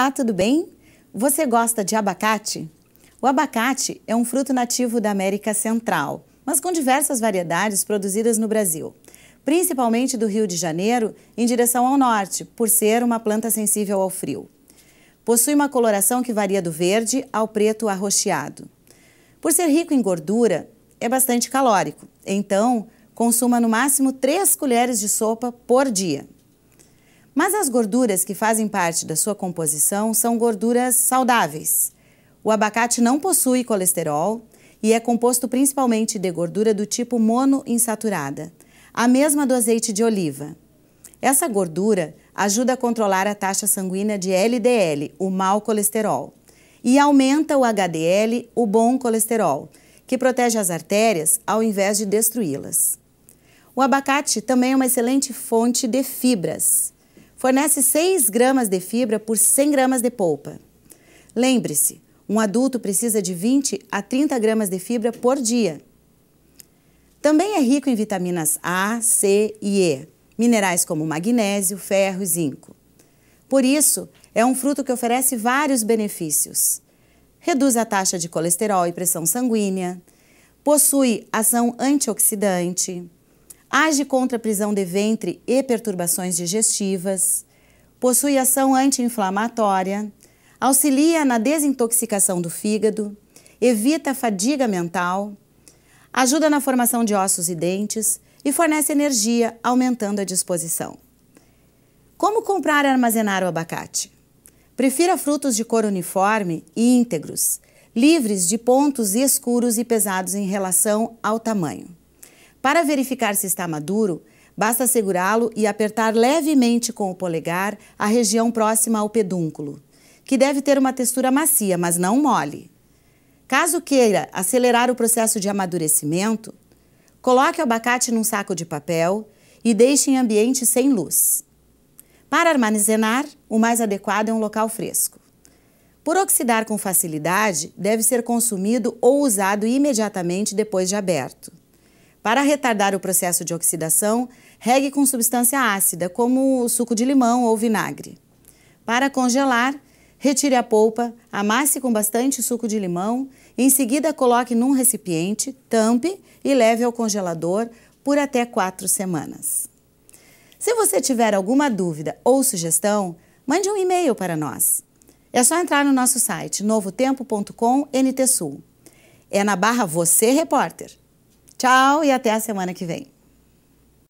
Olá, tudo bem? Você gosta de abacate? O abacate é um fruto nativo da América Central, mas com diversas variedades produzidas no Brasil, principalmente do Rio de Janeiro em direção ao norte, por ser uma planta sensível ao frio. Possui uma coloração que varia do verde ao preto arroxeado. Por ser rico em gordura, é bastante calórico, então consuma no máximo 3 colheres de sopa por dia. Mas as gorduras que fazem parte da sua composição são gorduras saudáveis. O abacate não possui colesterol e é composto principalmente de gordura do tipo monoinsaturada, a mesma do azeite de oliva. Essa gordura ajuda a controlar a taxa sanguínea de LDL, o mau colesterol, e aumenta o HDL, o bom colesterol, que protege as artérias ao invés de destruí-las. O abacate também é uma excelente fonte de fibras. Fornece 6 gramas de fibra por 100 gramas de polpa. Lembre-se, um adulto precisa de 20 a 30 gramas de fibra por dia. Também é rico em vitaminas A, C e E, minerais como magnésio, ferro e zinco. Por isso, é um fruto que oferece vários benefícios. Reduz a taxa de colesterol e pressão sanguínea, possui ação antioxidante, age contra a prisão de ventre e perturbações digestivas, possui ação anti-inflamatória, auxilia na desintoxicação do fígado, evita a fadiga mental, ajuda na formação de ossos e dentes e fornece energia, aumentando a disposição. Como comprar e armazenar o abacate? Prefira frutos de cor uniforme e íntegros, livres de pontos escuros e pesados em relação ao tamanho. Para verificar se está maduro, basta segurá-lo e apertar levemente com o polegar a região próxima ao pedúnculo, que deve ter uma textura macia, mas não mole. Caso queira acelerar o processo de amadurecimento, coloque o abacate num saco de papel e deixe em ambiente sem luz. Para armazenar, o mais adequado é um local fresco. Por oxidar com facilidade, deve ser consumido ou usado imediatamente depois de aberto. Para retardar o processo de oxidação, regue com substância ácida, como suco de limão ou vinagre. Para congelar, retire a polpa, amasse com bastante suco de limão, em seguida coloque num recipiente, tampe e leve ao congelador por até 4 semanas. Se você tiver alguma dúvida ou sugestão, mande um e-mail para nós. É só entrar no nosso site novotempo.com É na barra Você Repórter. Tchau e até a semana que vem.